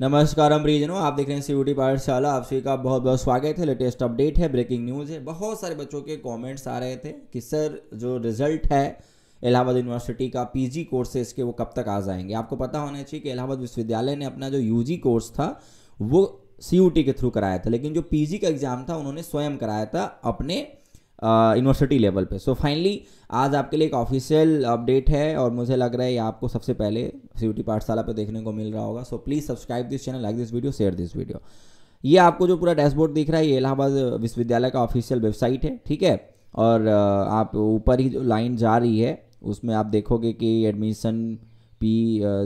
नमस्कार हम रीजनों आप देख रहे हैं सीयूटी पाठशाला आप सभी का बहुत बहुत स्वागत है लेटेस्ट अपडेट है ब्रेकिंग न्यूज़ है बहुत सारे बच्चों के कमेंट्स आ रहे थे कि सर जो रिजल्ट है इलाहाबाद यूनिवर्सिटी का पीजी कोर्सेज के वो कब तक आ जाएंगे आपको पता होना चाहिए कि इलाहाबाद विश्वविद्यालय ने अपना जो यू कोर्स था वो सी के थ्रू कराया था लेकिन जो पी का एग्ज़ाम था उन्होंने स्वयं कराया था अपने यूनिवर्सिटी लेवल पे सो so फाइनली आज आपके लिए एक ऑफिशियल अपडेट है और मुझे लग रहा है ये आपको सबसे पहले सी पाठशाला पे देखने को मिल रहा होगा so please subscribe this channel like this video share this video ये आपको जो पूरा डैशबोर्ड दिख रहा है ये इलाहाबाद विश्वविद्यालय का ऑफिशियल वेबसाइट है ठीक है और आप ऊपर ही जो लाइन जा रही है उसमें आप देखोगे कि admission P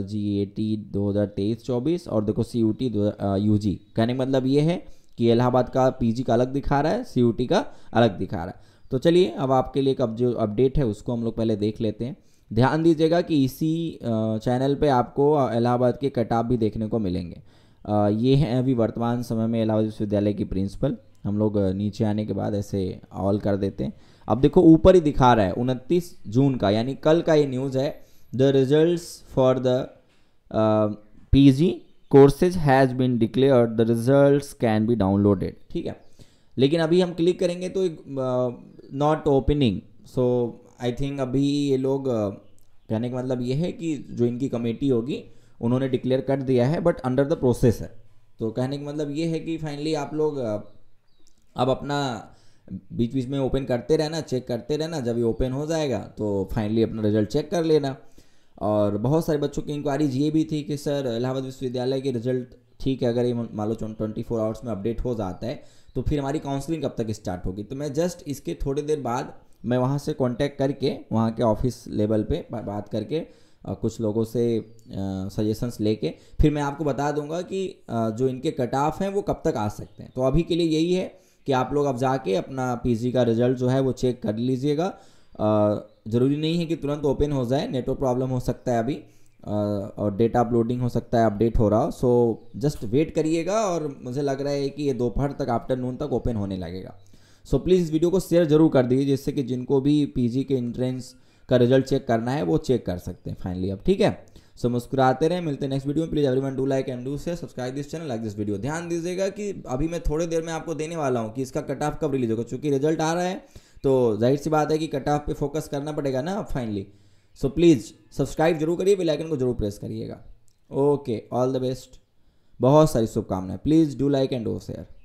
G A T दो हज़ार तेईस चौबीस और देखो C U T U G कहने का मतलब ये है कि इलाहाबाद का पीजी का अलग दिखा रहा है सीयूटी का अलग दिखा रहा है तो चलिए अब आपके लिए कब जो अपडेट है उसको हम लोग पहले देख लेते हैं ध्यान दीजिएगा कि इसी चैनल पे आपको इलाहाबाद के कटाप भी देखने को मिलेंगे ये हैं अभी वर्तमान समय में इलाहाबाद विश्वविद्यालय की प्रिंसिपल हम लोग नीचे आने के बाद ऐसे ऑल कर देते हैं अब देखो ऊपर ही दिखा रहा है उनतीस जून का यानी कल का ये न्यूज़ है the result for the P G courses has been declare the result can be downloaded ठीक है लेकिन अभी हम क्लिक करेंगे तो not opening so I think अभी ये लोग कहने का मतलब ये है कि जो इनकी कमेटी होगी उन्होंने डिक्लेयर कर दिया है बट अंडर द प्रोसेस है तो कहने का मतलब ये है कि फाइनली आप लोग अब अपना बीच बीच में ओपन करते रहना चेक करते रहना जब ये ओपन हो जाएगा तो फाइनली अपना रिजल्ट चेक कर लेना और बहुत सारे बच्चों की इंक्वायरीज ये भी थी कि सर इलाहाबाद विश्वविद्यालय के रिजल्ट ठीक है अगर ये मान लो ट्वेंटी फोर आवर्स में अपडेट हो जाता है तो फिर हमारी काउंसलिंग कब तक स्टार्ट होगी तो मैं जस्ट इसके थोड़ी देर बाद मैं वहाँ से कांटेक्ट करके वहाँ के ऑफिस लेवल पे बात करके आ, कुछ लोगों से सजेशंस लेके फिर मैं आपको बता दूंगा कि आ, जो इनके कट ऑफ हैं वो कब तक आ सकते हैं तो अभी के लिए यही है कि आप लोग अब जाके अपना पीजी का रिजल्ट जो है वो चेक कर लीजिएगा ज़रूरी नहीं है कि तुरंत ओपन हो जाए नेटवर्क प्रॉब्लम हो सकता है अभी और डेटा अपलोडिंग हो सकता है अपडेट हो रहा हो सो जस्ट वेट करिएगा और मुझे लग रहा है कि ये दोपहर तक आफ्टरनून तक ओपन होने लगेगा सो प्लीज़ इस वीडियो को शेयर ज़रूर कर दीजिए जिससे कि जिनको भी पी के इंट्रेंस का रिजल्ट चेक करना है वो चेक कर सकते हैं फाइनली अब ठीक है सो so, मुस्कुराते रहे मिलते हैं नेक्स्ट वीडियो में please every one do like and do से subscribe this channel like this video ध्यान दीजिएगा कि अभी मैं थोड़ी देर में आपको देने वाला हूँ कि इसका कट ऑफ कब रिलीज होगा चूँकि रिजल्ट आ रहा है तो जाहिर सी बात है कि कट ऑफ पर फोकस करना पड़ेगा ना फाइनली सो प्लीज़ सब्सक्राइब जरूर करिए बेलाइकन को जरूर प्रेस करिएगा ओके ऑल द बेस्ट बहुत सारी शुभकामनाएं please do like and oh share